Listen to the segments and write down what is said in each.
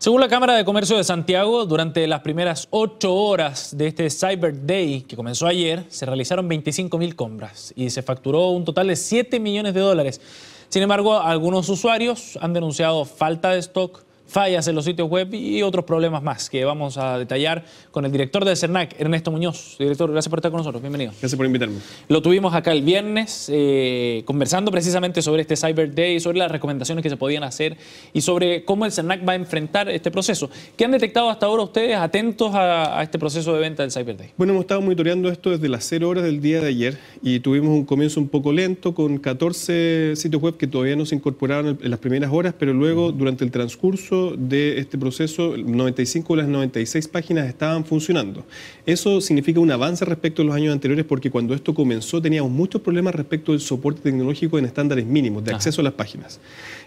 Según la Cámara de Comercio de Santiago, durante las primeras ocho horas de este Cyber Day que comenzó ayer, se realizaron 25.000 compras y se facturó un total de 7 millones de dólares. Sin embargo, algunos usuarios han denunciado falta de stock, fallas en los sitios web y otros problemas más que vamos a detallar con el director de CERNAC, Ernesto Muñoz. Director, gracias por estar con nosotros, bienvenido. Gracias por invitarme. Lo tuvimos acá el viernes eh, conversando precisamente sobre este Cyber Day, sobre las recomendaciones que se podían hacer y sobre cómo el CERNAC va a enfrentar este proceso. ¿Qué han detectado hasta ahora ustedes atentos a, a este proceso de venta del Cyber Day? Bueno, hemos estado monitoreando esto desde las 0 horas del día de ayer y tuvimos un comienzo un poco lento con 14 sitios web que todavía no se incorporaron en las primeras horas, pero luego durante el transcurso de este proceso, 95 de las 96 páginas estaban funcionando. Eso significa un avance respecto a los años anteriores porque cuando esto comenzó teníamos muchos problemas respecto al soporte tecnológico en estándares mínimos de acceso a las páginas.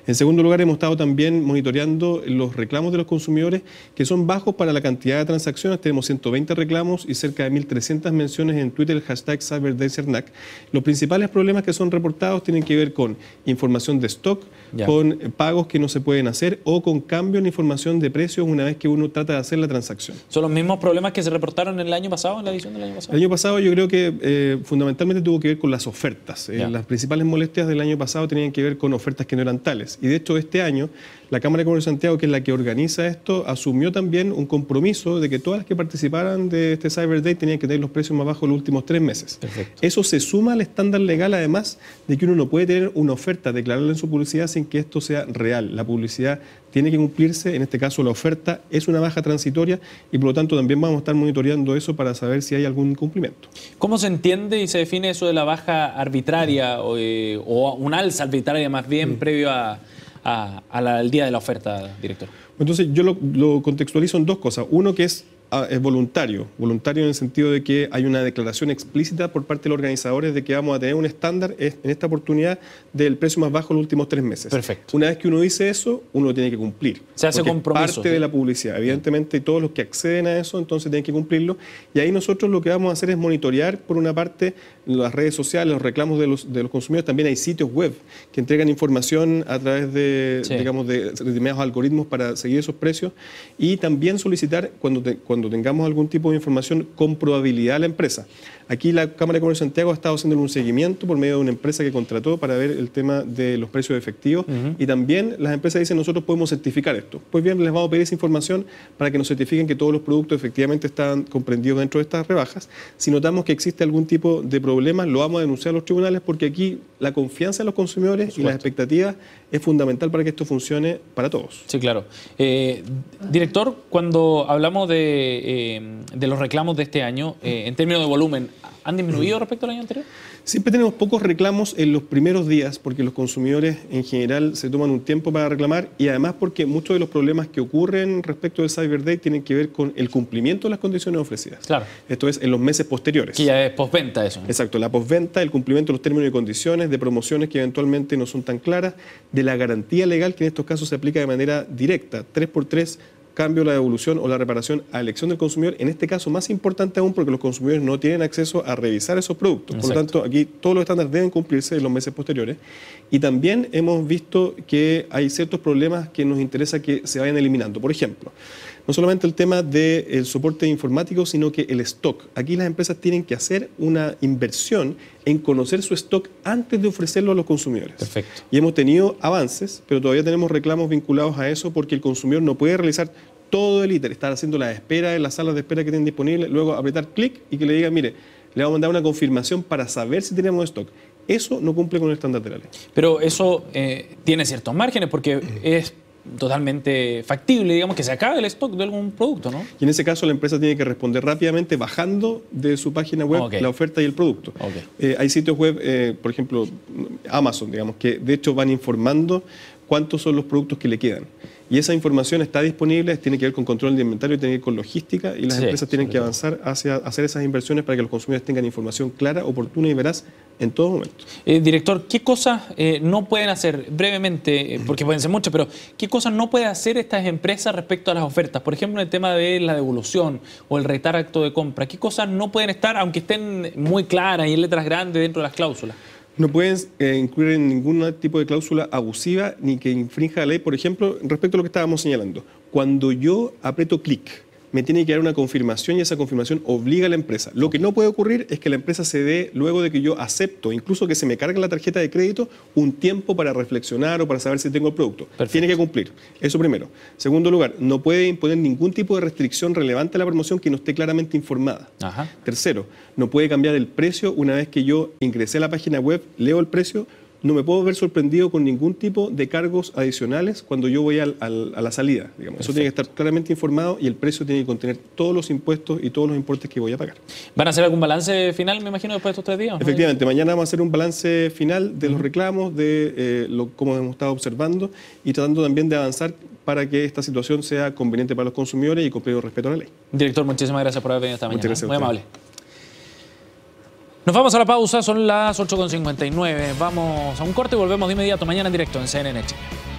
En segundo lugar, hemos estado también monitoreando los reclamos de los consumidores que son bajos para la cantidad de transacciones. Tenemos 120 reclamos y cerca de 1.300 menciones en Twitter, el hashtag Los principales problemas que son reportados tienen que ver con información de stock, con pagos que no se pueden hacer o con cambios cambio en información de precios una vez que uno trata de hacer la transacción. ¿Son los mismos problemas que se reportaron en el año pasado, en la edición del año pasado? El año pasado yo creo que eh, fundamentalmente tuvo que ver con las ofertas. Eh, las principales molestias del año pasado tenían que ver con ofertas que no eran tales. Y de hecho este año la Cámara de Comercio de Santiago, que es la que organiza esto, asumió también un compromiso de que todas las que participaran de este Cyber Day tenían que tener los precios más bajos los últimos tres meses. Eso se suma al estándar legal además de que uno no puede tener una oferta, declarada en su publicidad sin que esto sea real. La publicidad tiene que cumplirse, en este caso la oferta es una baja transitoria y por lo tanto también vamos a estar monitoreando eso para saber si hay algún cumplimiento. ¿Cómo se entiende y se define eso de la baja arbitraria o, eh, un alza arbitraria más bien mm. previo a, la, al día de la oferta, director? Entonces yo lo, lo, contextualizo en dos cosas. Uno que es Ah, es voluntario, voluntario en el sentido de que hay una declaración explícita por parte de los organizadores de que vamos a tener un estándar en esta oportunidad del precio más bajo en los últimos tres meses. Perfecto. Una vez que uno dice eso, uno tiene que cumplir. Se hace compromiso. parte de la publicidad, evidentemente, todos los que acceden a eso, entonces tienen que cumplirlo. Y ahí nosotros lo que vamos a hacer es monitorear, por una parte, las redes sociales, los reclamos de los, de los consumidores. También hay sitios web que entregan información a través de, digamos, de determinados algoritmos para seguir esos precios. Y también solicitar, cuando, cuando cuando tengamos algún tipo de información con probabilidad a la empresa. Aquí la Cámara de Comercio de Santiago ha estado haciendo un seguimiento por medio de una empresa que contrató para ver el tema de los precios efectivos y también las empresas dicen nosotros podemos certificar esto. Pues bien, les vamos a pedir esa información para que nos certifiquen que todos los productos efectivamente están comprendidos dentro de estas rebajas. Si notamos que existe algún tipo de problema, lo vamos a denunciar a los tribunales porque aquí la confianza de los consumidores y las expectativas es fundamental para que esto funcione para todos. Sí, claro. Eh, director, cuando hablamos eh, de, los reclamos de este año, eh, en términos de volumen, ¿Han disminuido respecto al año anterior? Siempre tenemos pocos reclamos en los primeros días porque los consumidores en general se toman un tiempo para reclamar y además porque muchos de los problemas que ocurren respecto del Cyber Day tienen que ver con el cumplimiento de las condiciones ofrecidas. Claro. Esto es en los meses posteriores. Que ya es postventa eso. ¿eh? Exacto, la postventa, el cumplimiento de los términos y condiciones, de promociones que eventualmente no son tan claras, de la garantía legal que en estos casos se aplica de manera directa, 3x3 cambio la devolución o la reparación a elección del consumidor, en este caso más importante aún porque los consumidores no tienen acceso a revisar esos productos. Por lo tanto, aquí todos los estándares deben cumplirse en los meses posteriores. Y también hemos visto que hay ciertos problemas que nos interesa que se vayan eliminando. Por ejemplo, no solamente el tema del soporte informático, sino que el stock. Aquí las empresas tienen que hacer una inversión en conocer su stock antes de ofrecerlo a los consumidores. Perfecto. Y hemos tenido avances, pero todavía tenemos reclamos vinculados a eso porque el consumidor no puede realizar todo el iter, estar haciendo la espera en las salas de espera que tienen disponibles, luego apretar clic y que le diga, mire, le vamos a mandar una confirmación para saber si tenemos stock. Eso no cumple con el estándar de la ley. Pero eso eh, tiene ciertos márgenes porque es totalmente factible, digamos, que se acabe el stock de algún producto, ¿no? Y en ese caso la empresa tiene que responder rápidamente bajando de su página web la oferta y el producto. Eh, hay sitios web, eh, por ejemplo, Amazon, digamos, que de hecho van informando cuántos son los productos que le quedan. Y esa información está disponible, tiene que ver con control de inventario, tiene que ver con logística y las empresas tienen que avanzar hacia hacer esas inversiones para que los consumidores tengan información clara, oportuna y veraz en todo momento. Eh, director, ¿qué cosas eh, no pueden hacer brevemente, eh, porque pueden ser muchas, pero qué cosas no pueden hacer estas empresas respecto a las ofertas? Por ejemplo, en el tema de la devolución o el retar acto de compra, ¿qué cosas no pueden estar, aunque estén muy claras y en letras grandes dentro de las cláusulas? No pueden eh, incluir en ningún tipo de cláusula abusiva ni que infrinja la ley, por ejemplo, respecto a lo que estábamos señalando. Cuando yo aprieto clic, me tiene que dar una confirmación y esa confirmación obliga a la empresa. Lo que no puede ocurrir es que la empresa se dé, luego de que yo acepto, incluso que se me cargue la tarjeta de crédito, un tiempo para reflexionar o para saber si tengo el producto. Tiene que cumplir. Eso primero. Segundo lugar, no puede imponer ningún tipo de restricción relevante a la promoción que no esté claramente informada. Tercero, no puede cambiar el precio una vez que yo ingresé a la página web, leo el precio, no me puedo ver sorprendido con ningún tipo de cargos adicionales cuando yo voy a la salida. Digamos. Eso tiene que estar claramente informado y el precio tiene que contener todos los impuestos y todos los importes que voy a pagar. ¿Van a hacer algún balance final, me imagino, después de estos tres días? Efectivamente, mañana vamos a hacer un balance final de los reclamos, de eh, lo, cómo hemos estado observando y tratando también de avanzar para que esta situación sea conveniente para los consumidores y con pleno respeto a la ley. Director, muchísimas gracias por haber venido esta mañana. Muchas gracias Muy amable. Nos vamos a la pausa, son las 8.59. Vamos a un corte y volvemos de inmediato mañana en directo en CNN Chile.